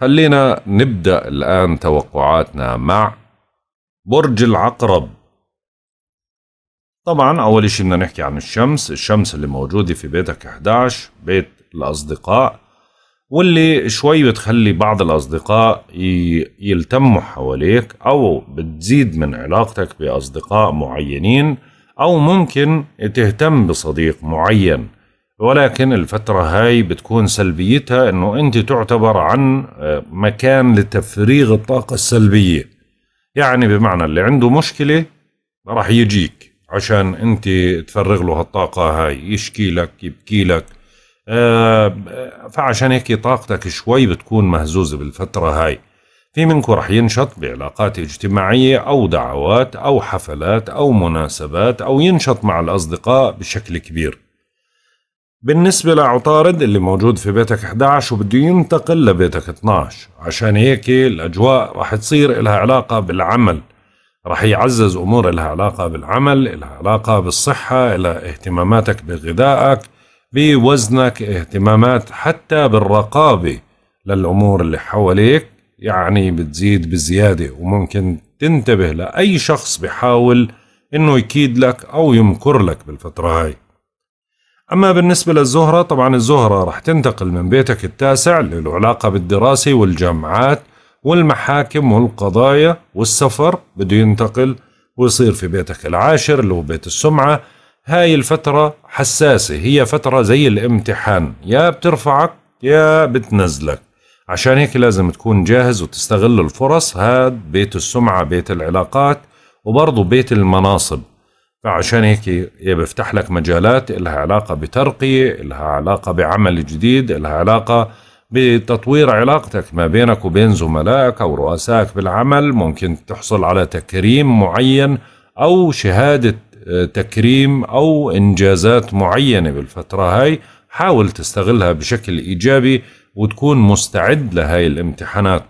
خلينا نبدأ الآن توقعاتنا مع برج العقرب طبعا أول شيء بدنا نحكي عن الشمس الشمس اللي موجودة في بيتك 11 بيت الأصدقاء واللي شوي بتخلي بعض الأصدقاء يلتموا حواليك أو بتزيد من علاقتك بأصدقاء معينين أو ممكن تهتم بصديق معين ولكن الفترة هاي بتكون سلبيتها انه انت تعتبر عن آه، مكان لتفريغ الطاقة السلبية يعني بمعنى اللي عنده مشكلة راح يجيك عشان انت تفرغ له هالطاقة هاي يشكي لك يبكي لك آه، آه، فعشان هيك طاقتك شوي بتكون مهزوزة بالفترة هاي في منكم رح ينشط بعلاقات اجتماعية أو دعوات أو حفلات أو مناسبات أو ينشط مع الأصدقاء بشكل كبير بالنسبة لعطارد اللي موجود في بيتك 11 وبده ينتقل لبيتك 12 عشان هيك الأجواء رح تصير إلها علاقة بالعمل رح يعزز أمور إلها علاقة بالعمل إلها علاقة بالصحة إلى اهتماماتك بغذائك بوزنك اهتمامات حتى بالرقابة للأمور اللي حواليك يعني بتزيد بزيادة وممكن تنتبه لأي شخص بحاول إنه يكيد لك أو يمكر لك بالفترة هاي أما بالنسبة للزهرة طبعا الزهرة راح تنتقل من بيتك التاسع للعلاقة بالدراسة والجامعات والمحاكم والقضايا والسفر بده ينتقل ويصير في بيتك العاشر اللي هو بيت السمعة هاي الفترة حساسة هي فترة زي الامتحان يا بترفعك يا بتنزلك عشان هيك لازم تكون جاهز وتستغل الفرص هاد بيت السمعة بيت العلاقات وبرضو بيت المناصب فعشان هيك بفتح لك مجالات لها علاقة بترقية لها علاقة بعمل جديد لها علاقة بتطوير علاقتك ما بينك وبين زملائك أو رؤسائك بالعمل ممكن تحصل على تكريم معين أو شهادة آه، تكريم أو إنجازات معينة بالفترة هاي حاول تستغلها بشكل إيجابي وتكون مستعد لهاي الامتحانات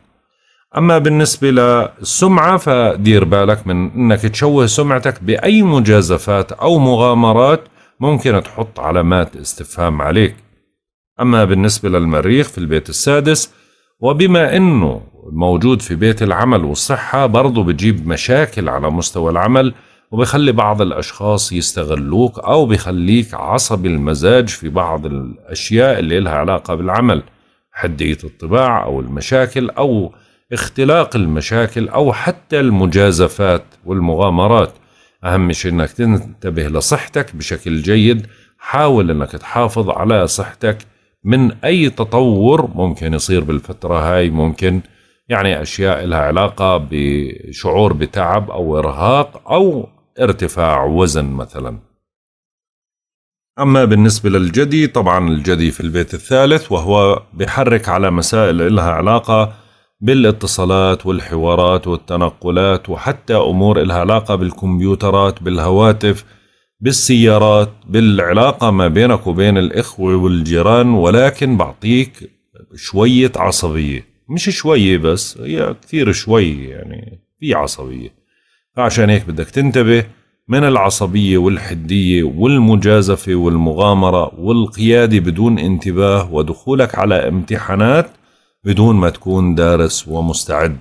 أما بالنسبة للسمعة فدير بالك من أنك تشوه سمعتك بأي مجازفات أو مغامرات ممكن تحط علامات استفهام عليك أما بالنسبة للمريخ في البيت السادس وبما أنه موجود في بيت العمل والصحة برضه بجيب مشاكل على مستوى العمل وبخلي بعض الأشخاص يستغلوك أو بخليك عصبي المزاج في بعض الأشياء اللي لها علاقة بالعمل حدية الطباع أو المشاكل أو اختلاق المشاكل أو حتى المجازفات والمغامرات أهم شيء أنك تنتبه لصحتك بشكل جيد حاول أنك تحافظ على صحتك من أي تطور ممكن يصير بالفترة هاي ممكن يعني أشياء لها علاقة بشعور بتعب أو إرهاق أو ارتفاع وزن مثلا أما بالنسبة للجدي طبعا الجدي في البيت الثالث وهو بحرك على مسائل لها علاقة بالاتصالات والحوارات والتنقلات وحتى أمور إلها علاقة بالكمبيوترات بالهواتف بالسيارات بالعلاقة ما بينك وبين الإخوة والجيران ولكن بعطيك شوية عصبية مش شوية بس هي كثير شوي يعني في عصبية فعشان هيك بدك تنتبه من العصبية والحدية والمجازفة والمغامرة والقيادة بدون انتباه ودخولك على امتحانات بدون ما تكون دارس ومستعد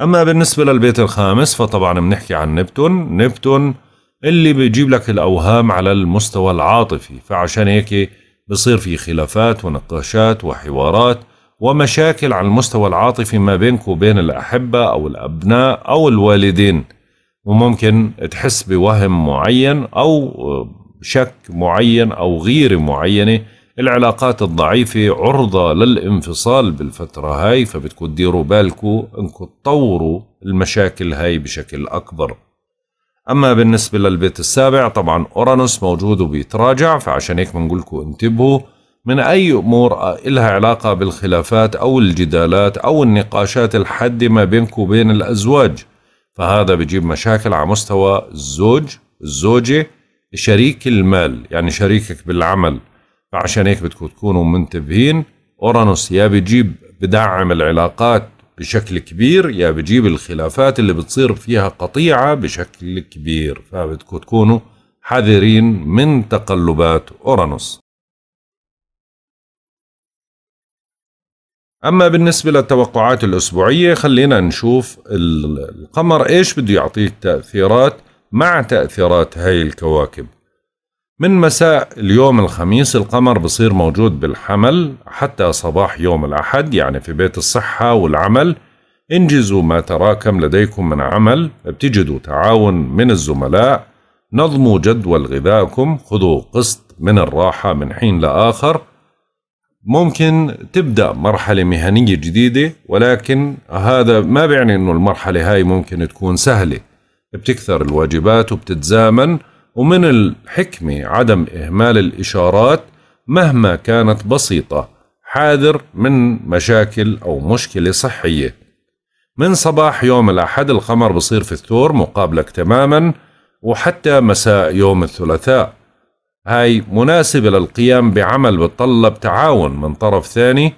أما بالنسبة للبيت الخامس فطبعا بنحكي عن نبتون نبتون اللي بيجيب لك الأوهام على المستوى العاطفي فعشان هيك بصير في خلافات ونقاشات وحوارات ومشاكل على المستوى العاطفي ما بينك وبين الأحبة أو الأبناء أو الوالدين وممكن تحس بوهم معين أو شك معين أو غيرة معينة العلاقات الضعيفة عرضة للانفصال بالفترة هاي فبتكون ديروا بالكو انكم تطوروا المشاكل هاي بشكل أكبر أما بالنسبة للبيت السابع طبعا أورانوس موجود وبيتراجع فعشان هيك بنقولكو انتبهوا من أي أمور إلها علاقة بالخلافات أو الجدالات أو النقاشات الحادة ما بينكو وبين الأزواج فهذا بجيب مشاكل على مستوى الزوج الزوجة شريك المال يعني شريكك بالعمل فعشان هيك بدكم تكونوا منتبهين اورانوس يا بجيب بدعم العلاقات بشكل كبير يا بجيب الخلافات اللي بتصير فيها قطيعة بشكل كبير فبدكم تكونوا حذرين من تقلبات أورانوس أما بالنسبة للتوقعات الأسبوعية خلينا نشوف القمر إيش بده يعطيك تأثيرات مع تأثيرات هاي الكواكب من مساء اليوم الخميس القمر بصير موجود بالحمل حتى صباح يوم الأحد يعني في بيت الصحة والعمل انجزوا ما تراكم لديكم من عمل بتجدوا تعاون من الزملاء نظموا جدول غذائكم خذوا قسط من الراحة من حين لآخر ممكن تبدأ مرحلة مهنية جديدة ولكن هذا ما بيعني أنه المرحلة هاي ممكن تكون سهلة بتكثر الواجبات وبتتزامن ومن الحكمة عدم إهمال الإشارات مهما كانت بسيطة حاذر من مشاكل أو مشكلة صحية من صباح يوم الأحد القمر بصير في الثور مقابلك تماما وحتى مساء يوم الثلاثاء هاي مناسبة للقيام بعمل بتطلب تعاون من طرف ثاني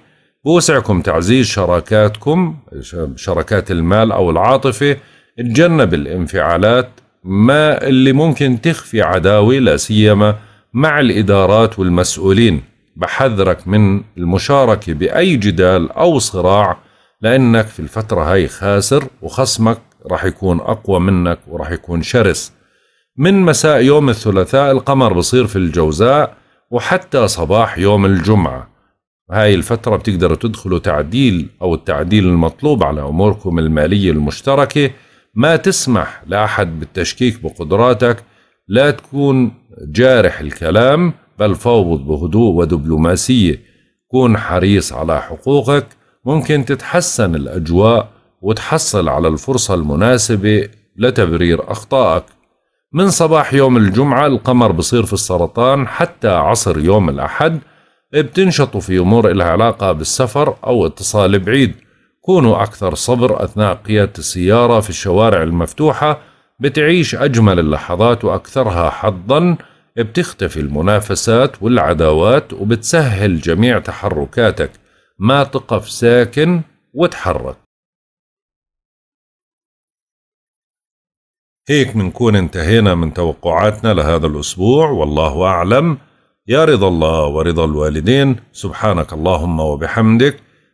بوسعكم تعزيز شراكاتكم شراكات المال أو العاطفة تجنب الانفعالات ما اللي ممكن تخفي عداوة لا سيما مع الإدارات والمسؤولين بحذرك من المشاركة بأي جدال أو صراع لأنك في الفترة هاي خاسر وخصمك راح يكون أقوى منك وراح يكون شرس من مساء يوم الثلاثاء القمر بصير في الجوزاء وحتى صباح يوم الجمعة هاي الفترة بتقدروا تدخلوا تعديل أو التعديل المطلوب على أموركم المالية المشتركة ما تسمح لأحد بالتشكيك بقدراتك لا تكون جارح الكلام بل فوض بهدوء ودبلوماسية كون حريص على حقوقك ممكن تتحسن الأجواء وتحصل على الفرصة المناسبة لتبرير أخطائك من صباح يوم الجمعة القمر بصير في السرطان حتى عصر يوم الأحد بتنشطوا في أمور إلها علاقة بالسفر أو اتصال بعيد كونوا أكثر صبر أثناء قيادة السيارة في الشوارع المفتوحة بتعيش أجمل اللحظات وأكثرها حظًا بتختفي المنافسات والعداوات وبتسهل جميع تحركاتك ما تقف ساكن وتحرك هيك منكون انتهينا من توقعاتنا لهذا الأسبوع والله أعلم يا رضا الله ورضا الوالدين سبحانك اللهم وبحمدك